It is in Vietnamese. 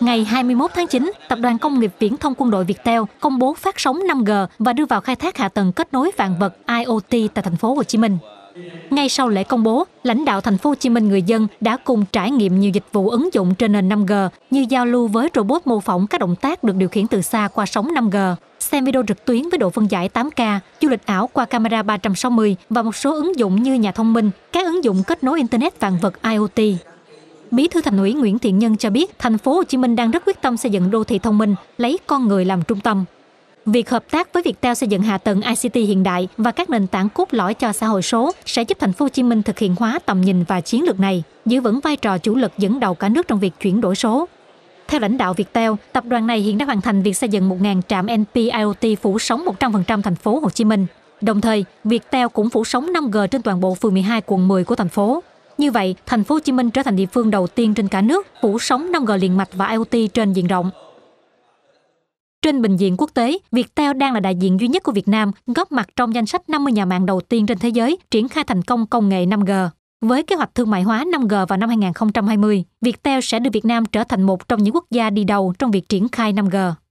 Ngày 21 tháng 9, Tập đoàn Công nghiệp Viễn thông Quân đội Viettel công bố phát sóng 5G và đưa vào khai thác hạ tầng kết nối vạn vật IoT tại thành phố Hồ Chí Minh. Ngay sau lễ công bố, lãnh đạo thành phố Hồ Chí Minh người dân đã cùng trải nghiệm nhiều dịch vụ ứng dụng trên nền 5G như giao lưu với robot mô phỏng các động tác được điều khiển từ xa qua sóng 5G, xem video trực tuyến với độ phân giải 8K, du lịch ảo qua camera 360 và một số ứng dụng như nhà thông minh, các ứng dụng kết nối Internet vạn vật IoT. Bí thư Thành ủy Nguyễn Thiện Nhân cho biết, thành phố Hồ Chí Minh đang rất quyết tâm xây dựng đô thị thông minh, lấy con người làm trung tâm. Việc hợp tác với Viettel xây dựng hạ tầng ICT hiện đại và các nền tảng cốt lõi cho xã hội số sẽ giúp thành phố Hồ Chí Minh thực hiện hóa tầm nhìn và chiến lược này, giữ vững vai trò chủ lực dẫn đầu cả nước trong việc chuyển đổi số. Theo lãnh đạo Viettel, tập đoàn này hiện đã hoàn thành việc xây dựng 1.000 trạm NP IoT phủ sóng 100% thành phố Hồ Chí Minh. Đồng thời, Viettel cũng phủ sóng 5G trên toàn bộ phường 12 quận 10 của thành phố. Như vậy, thành phố Hồ Chí Minh trở thành địa phương đầu tiên trên cả nước phủ sóng 5G liền mạch và IoT trên diện rộng. Trên bình diện quốc tế, Viettel đang là đại diện duy nhất của Việt Nam góp mặt trong danh sách 50 nhà mạng đầu tiên trên thế giới triển khai thành công công nghệ 5G. Với kế hoạch thương mại hóa 5G vào năm 2020, Viettel sẽ đưa Việt Nam trở thành một trong những quốc gia đi đầu trong việc triển khai 5G.